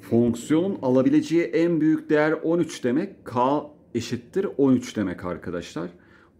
Fonksiyonun alabileceği en büyük değer 13 demek. K eşittir 13 demek arkadaşlar.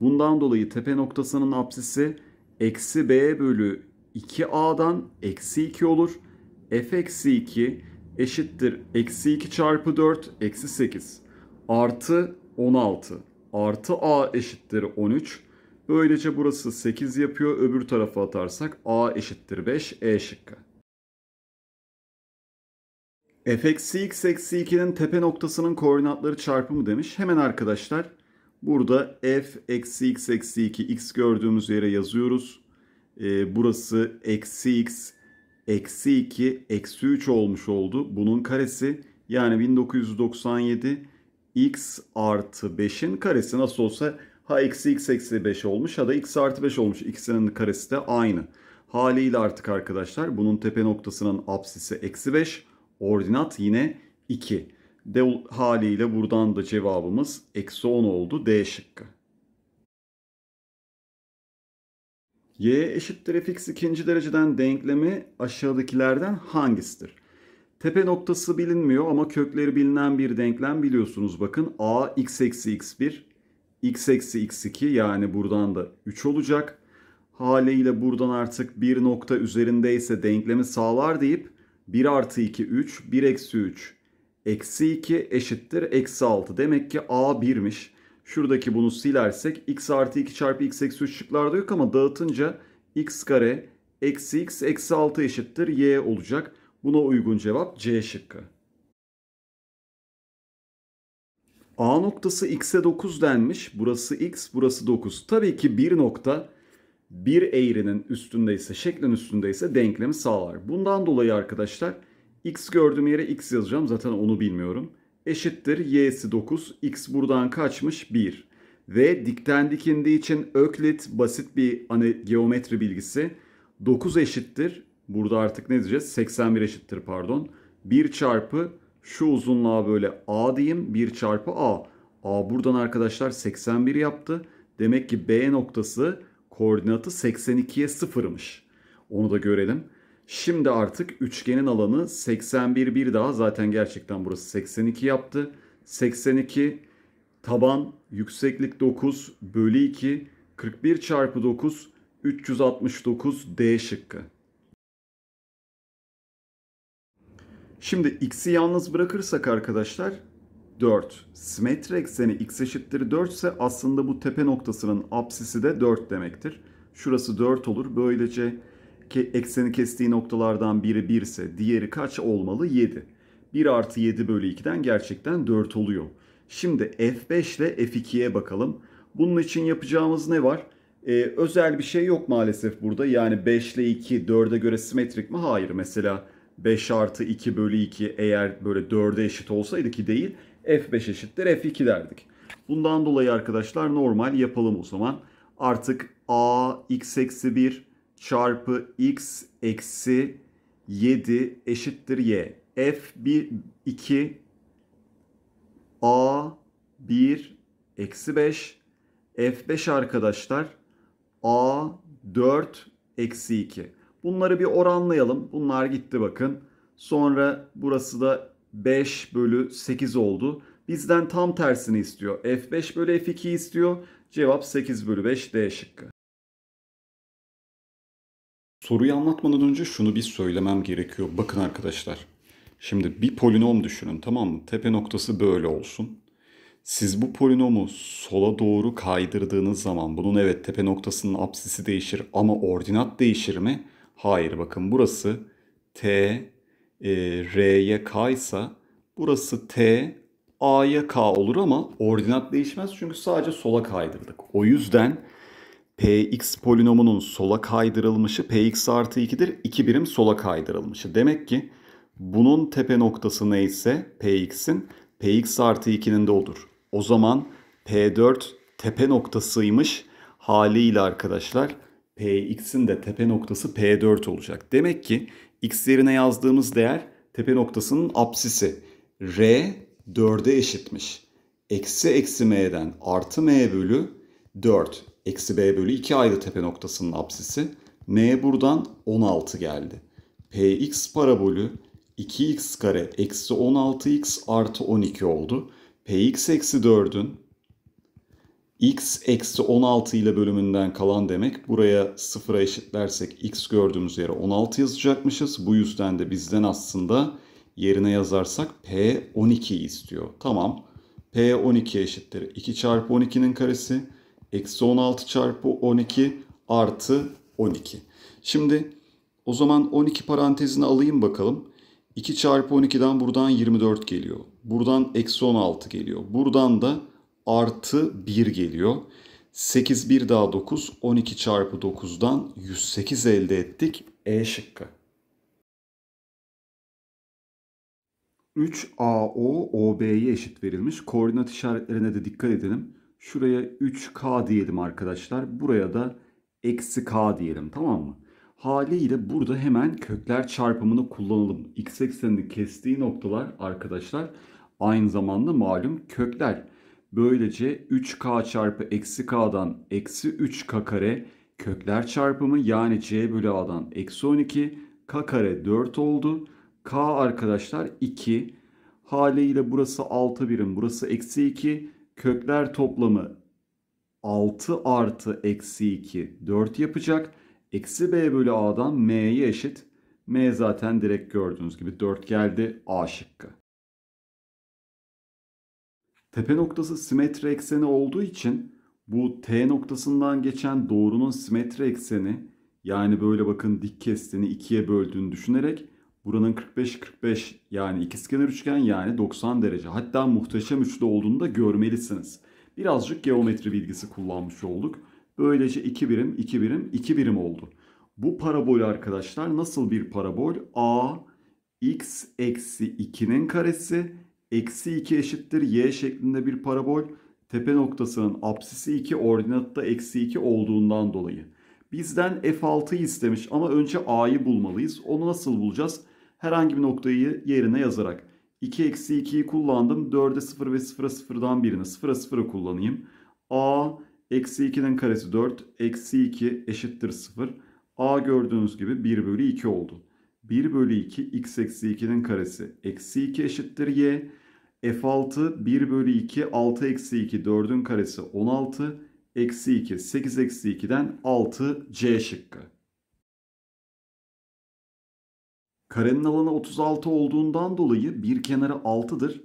Bundan dolayı tepe noktasının apsisi eksi b bölü 2a'dan eksi 2 olur. f eksi 2 eşittir eksi 2 çarpı 4 eksi 8 artı 16 artı a eşittir 13. Böylece burası 8 yapıyor. Öbür tarafa atarsak a eşittir 5 e şıkkı f eksi x eksi 2'nin tepe noktasının koordinatları çarpımı demiş. Hemen arkadaşlar burada f eksi x eksi 2 x gördüğümüz yere yazıyoruz. Ee, burası eksi x eksi 2 eksi 3 olmuş oldu. Bunun karesi yani 1997 x artı 5'in karesi nasıl olsa ha eksi x eksi 5 olmuş ha da x artı 5 olmuş. İkisinin karesi de aynı. Haliyle artık arkadaşlar bunun tepe noktasının apsisi eksi 5 Ordinat yine 2. De haliyle buradan da cevabımız eksi 10 oldu D şıkkı. y eşittir fx ikinci dereceden denklemi aşağıdakilerden hangisidir? Tepe noktası bilinmiyor ama kökleri bilinen bir denklem biliyorsunuz bakın. a x eksi x1, x eksi x2 yani buradan da 3 olacak. Haliyle buradan artık bir nokta üzerindeyse denklemi sağlar deyip 1 artı 2 3, 1 eksi 3 eksi 2 eşittir eksi 6. Demek ki A 1'miş. Şuradaki bunu silersek x artı 2 çarpı x eksi 3 şıklarda yok ama dağıtınca x kare eksi x eksi 6 eşittir y olacak. Buna uygun cevap C şıkkı. A noktası x'e 9 denmiş. Burası x, burası 9. Tabii ki bir nokta bir eğrinin üstündeyse, şeklin üstündeyse denklemi sağlar. Bundan dolayı arkadaşlar x gördüğüm yere x yazacağım. Zaten onu bilmiyorum. Eşittir y'si 9, x buradan kaçmış 1. Ve dikten dikindiği için Öklit basit bir hani geometri bilgisi. 9 eşittir. Burada artık ne diyeceğiz? 81 eşittir pardon. 1 çarpı şu uzunluğa böyle a diyeyim. 1 çarpı a. A buradan arkadaşlar 81 yaptı. Demek ki B noktası koordinatı 82'ye 0'mış. Onu da görelim. Şimdi artık üçgenin alanı 81 bir daha zaten gerçekten burası 82 yaptı. 82 taban yükseklik 9 bölü 2 41 çarpı 9 369 D şıkkı. Şimdi x'i yalnız bırakırsak arkadaşlar 4. Simetri ekseni x eşittir 4 ise aslında bu tepe noktasının apsisi de 4 demektir. Şurası 4 olur. Böylece ke ekseni kestiği noktalardan biri 1 ise diğeri kaç olmalı? 7. 1 artı 7 bölü 2'den gerçekten 4 oluyor. Şimdi F5 ile F2'ye bakalım. Bunun için yapacağımız ne var? Ee, özel bir şey yok maalesef burada. Yani 5 ile 2 4'e göre simetrik mi? Hayır. Mesela 5 artı 2 bölü 2 eğer böyle 4'e eşit olsaydı ki değil F5 eşittir F2 derdik. Bundan dolayı arkadaşlar normal yapalım o zaman. Artık A x eksi 1 çarpı x eksi 7 eşittir y. F 1 2 A 1 eksi 5 F5 arkadaşlar A 4 eksi 2. Bunları bir oranlayalım. Bunlar gitti bakın. Sonra burası da 5 bölü 8 oldu. Bizden tam tersini istiyor. F5 bölü F2 istiyor. Cevap 8 bölü 5 D şıkkı. Soruyu anlatmadan önce şunu bir söylemem gerekiyor. Bakın arkadaşlar. Şimdi bir polinom düşünün tamam mı? Tepe noktası böyle olsun. Siz bu polinomu sola doğru kaydırdığınız zaman bunun evet tepe noktasının apsisi değişir ama ordinat değişir mi? Hayır bakın burası t e, R'ye K ise burası T A'ya K olur ama ordinat değişmez çünkü sadece sola kaydırdık. O yüzden Px polinomunun sola kaydırılmışı Px artı 2'dir. 2 birim sola kaydırılmışı. Demek ki bunun tepe noktası neyse Px'in Px artı 2'nin de odur. O zaman P4 tepe noktasıymış haliyle arkadaşlar Px'in de tepe noktası P4 olacak. Demek ki x yerine yazdığımız değer tepe noktasının apsisi. R 4'e eşitmiş. Eksi eksi m'den artı m bölü 4. Eksi b bölü 2 ayrı tepe noktasının apsisi. m buradan 16 geldi. px parabolü 2x kare eksi 16x artı 12 oldu. px eksi 4'ün x eksi 16 ile bölümünden kalan demek. Buraya sıfıra eşitlersek x gördüğümüz yere 16 yazacakmışız. Bu yüzden de bizden aslında yerine yazarsak p 12 istiyor. Tamam. p 12 eşittir 2 çarpı 12'nin karesi. Eksi 16 çarpı 12 artı 12. Şimdi o zaman 12 parantezini alayım bakalım. 2 çarpı 12'den buradan 24 geliyor. Buradan eksi 16 geliyor. Buradan da artı 1 geliyor. 8 1 daha 9 12 çarpı 9'dan 108 elde ettik. E şıkkı. 3AO OB'ye eşit verilmiş. Koordinat işaretlerine de dikkat edelim. Şuraya 3K diyelim arkadaşlar. Buraya da eksi K diyelim tamam mı? Haliyle burada hemen kökler çarpımını kullanalım. X eksenini kestiği noktalar arkadaşlar aynı zamanda malum kökler. Böylece 3k çarpı eksi k'dan eksi 3k kare kökler çarpımı yani c bölü a'dan eksi 12 k kare 4 oldu. k arkadaşlar 2 haliyle burası 6 birim burası eksi 2 kökler toplamı 6 artı eksi 2 4 yapacak. Eksi b bölü a'dan m'ye eşit. M zaten direkt gördüğünüz gibi 4 geldi A şıkkı. Tepe noktası simetri ekseni olduğu için bu T noktasından geçen doğrunun simetri ekseni yani böyle bakın dik kestiğini ikiye böldüğünü düşünerek buranın 45-45 yani ikizkenar üçgen yani 90 derece hatta muhteşem üçlü olduğunu da görmelisiniz. Birazcık geometri bilgisi kullanmış olduk. Böylece 2 birim, 2 birim, 2 birim oldu. Bu parabol arkadaşlar nasıl bir parabol? A, x eksi 2'nin karesi eksi 2 eşittir y şeklinde bir parabol tepe noktasının apsisi 2 ordinatta eksi 2 olduğundan dolayı. Bizden f6'yı istemiş ama önce a'yı bulmalıyız. Onu nasıl bulacağız? Herhangi bir noktayı yerine yazarak. 2 eksi 2'yi kullandım. 4'e 0 ve 0'a 0'dan birini 0'a 0'ı kullanayım. a eksi 2'nin karesi 4 eksi 2 eşittir 0. a gördüğünüz gibi 1 bölü 2 oldu. 1 bölü 2 x eksi 2'nin karesi eksi 2 eşittir y. F6 1 bölü 2 6 eksi 2 4'ün karesi 16 eksi 2 8 eksi 2'den 6 C şıkkı. Karenin alanı 36 olduğundan dolayı bir kenarı 6'dır.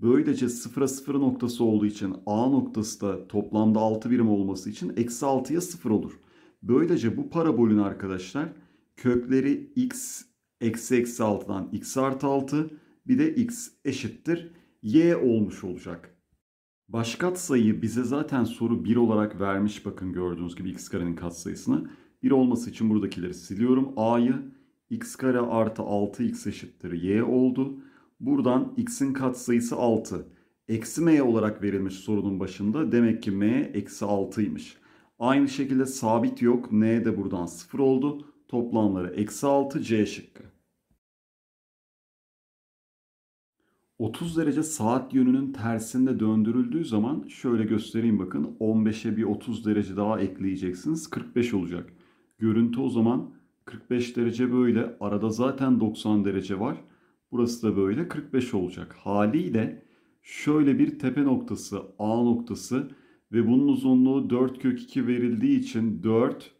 Böylece 0'a 0 noktası olduğu için A noktası da toplamda 6 birim olması için eksi 6'ya 0 olur. Böylece bu parabolün arkadaşlar kökleri x Eksi eksi 6'dan x artı 6 bir de x eşittir y olmuş olacak. Başkat sayı bize zaten soru 1 olarak vermiş bakın gördüğünüz gibi x karenin katsayısını. 1 olması için buradakileri siliyorum. a'yı x kare artı 6x eşittir y oldu. Buradan x'in katsayısı 6. Eksi m olarak verilmiş sorunun başında. Demek ki m eksi 6'ymış. Aynı şekilde sabit yok. n de buradan 0 oldu. Toplamları eksi 6 c şıkkı. 30 derece saat yönünün tersinde döndürüldüğü zaman şöyle göstereyim bakın 15'e bir 30 derece daha ekleyeceksiniz 45 olacak. Görüntü o zaman 45 derece böyle arada zaten 90 derece var. Burası da böyle 45 olacak. Haliyle şöyle bir tepe noktası A noktası ve bunun uzunluğu 4 kök 2 verildiği için 4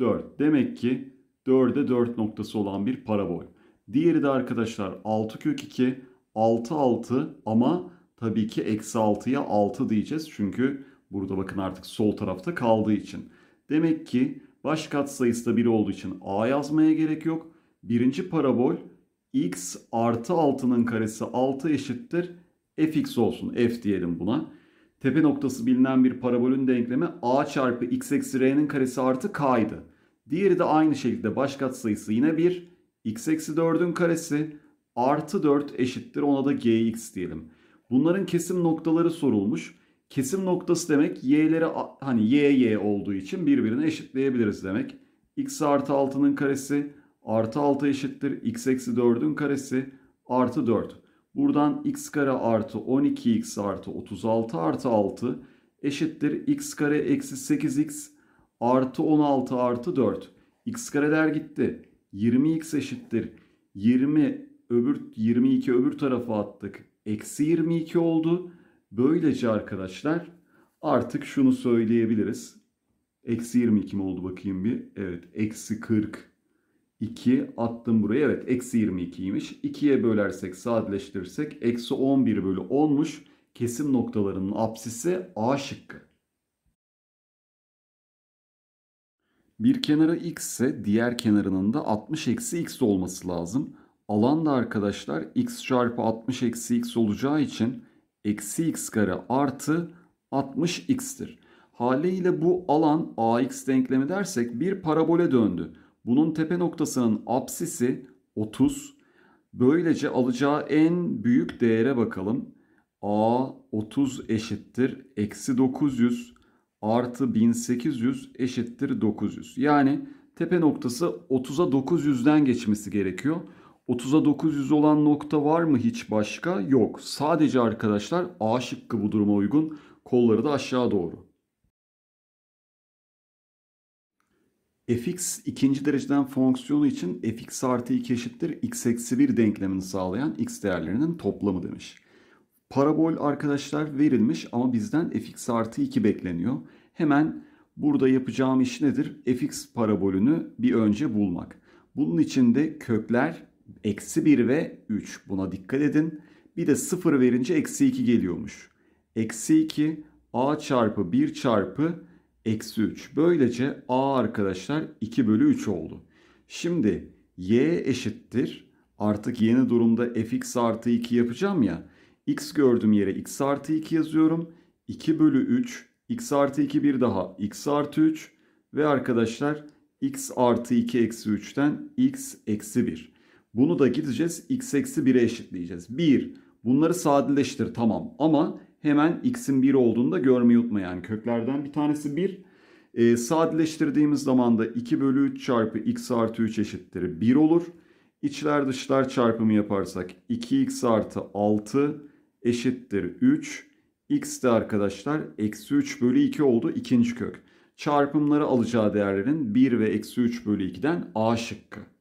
4. Demek ki 4'e 4 noktası olan bir parabol. Diğeri de arkadaşlar 6 kök 2 6 6 ama tabii ki eksi 6'ya 6 diyeceğiz. Çünkü burada bakın artık sol tarafta kaldığı için. Demek ki baş sayısı da 1 olduğu için a yazmaya gerek yok. Birinci parabol x artı 6'nın karesi 6 eşittir fx olsun f diyelim buna. Tepe noktası bilinen bir parabolün denklemi a çarpı x eksi r'nin karesi artı k'ydı. Diğeri de aynı şekilde baş sayısı yine 1. x eksi 4'ün karesi artı 4 eşittir ona da gx diyelim. Bunların kesim noktaları sorulmuş. Kesim noktası demek y'leri hani y y olduğu için birbirine eşitleyebiliriz demek. x artı 6'nın karesi artı 6 eşittir x eksi 4'ün karesi artı 4. Buradan x kare artı 12x artı 36 artı 6 eşittir x kare eksi 8x artı 16 artı 4. x kareler gitti. 20x eşittir 20 öbür 22 öbür tarafa attık. Eksi 22 oldu. Böylece arkadaşlar artık şunu söyleyebiliriz. Eksi 22 mi oldu bakayım bir. Evet eksi 42 attım buraya. Evet eksi 22'ymiş. 2'ye bölersek sadeleştirirsek eksi 11 bölü 10'muş. Kesim noktalarının apsisi A şıkkı. Bir kenarı x ise diğer kenarının da 60 eksi x olması lazım. Alan da arkadaşlar x çarpı 60 eksi x olacağı için eksi x kare artı 60x'tir. Haliyle bu alan ax denklemi dersek bir parabole döndü. Bunun tepe noktasının apsisi 30. Böylece alacağı en büyük değere bakalım. a 30 eşittir eksi 900 artı 1800 eşittir 900. Yani tepe noktası 30'a 900'den geçmesi gerekiyor. 30'a 900 olan nokta var mı hiç başka? Yok. Sadece arkadaşlar A şıkkı bu duruma uygun. Kolları da aşağı doğru. fx ikinci dereceden fonksiyonu için fx artı 2 eşittir x eksi 1 denklemini sağlayan x değerlerinin toplamı demiş. Parabol arkadaşlar verilmiş ama bizden fx artı 2 bekleniyor. Hemen burada yapacağım iş nedir? fx parabolünü bir önce bulmak. Bunun için de kökler Eksi 1 ve 3 buna dikkat edin. Bir de 0 verince eksi 2 geliyormuş. Eksi 2 a çarpı 1 çarpı eksi 3. Böylece a arkadaşlar 2 bölü 3 oldu. Şimdi y eşittir. Artık yeni durumda fx artı 2 yapacağım ya. x gördüğüm yere x artı 2 yazıyorum. 2 bölü 3 x artı 2 bir daha x artı 3 ve arkadaşlar x artı 2 eksi 3'ten x eksi 1. Bunu da gideceğiz x eksi 1'e eşitleyeceğiz. 1. Bunları sadeleştir tamam ama hemen x'in 1 olduğunu da görmeyi unutma. Yani köklerden bir tanesi 1. E, ee, sadeleştirdiğimiz zaman da 2 bölü 3 çarpı x artı 3 eşittir 1 olur. İçler dışlar çarpımı yaparsak 2x artı 6 eşittir 3. x de arkadaşlar eksi 3 bölü 2 oldu ikinci kök. Çarpımları alacağı değerlerin 1 ve eksi 3 bölü 2'den a şıkkı.